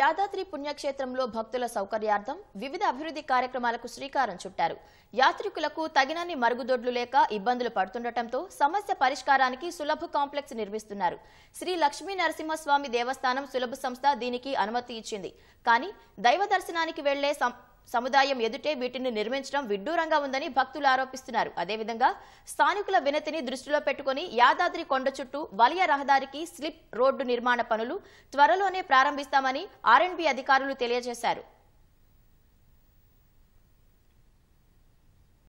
యాదాద్రి పుణ్యక్షేత్రంలో భక్తుల సౌకర్యార్థం వివిధ అభివృద్ధి కార్యక్రమాలకు శ్రీకారం చుట్టారు యాత్రికులకు తగినన్ని మరుగుదొడ్లు లేక ఇబ్బందులు పడుతుండటంతో సమస్య పరిష్కారానికి సులభ కాంప్లెక్స్ నిర్మిస్తున్నారు శ్రీ లక్ష్మీ నరసింహస్వామి దేవస్థానం సులభ సంస్థ దీనికి అనుమతి ఇచ్చింది కానీ దైవ దర్శనానికి వెళ్లే సముదాయం ఎదుటే వీటిని నిర్మించడం విడ్డూరంగా ఉందని భక్తులు ఆరోపిస్తున్నారు అదేవిధంగా స్థానికుల వినతిని దృష్టిలో పెట్టుకుని యాదాద్రి కొండ చుట్టూ వలయ రహదారికి స్లిప్ రోడ్డు నిర్మాణ పనులు త్వరలోనే ప్రారంభిస్తామని ఆర్ఎండ్బి అధికారులు తెలియజేశారు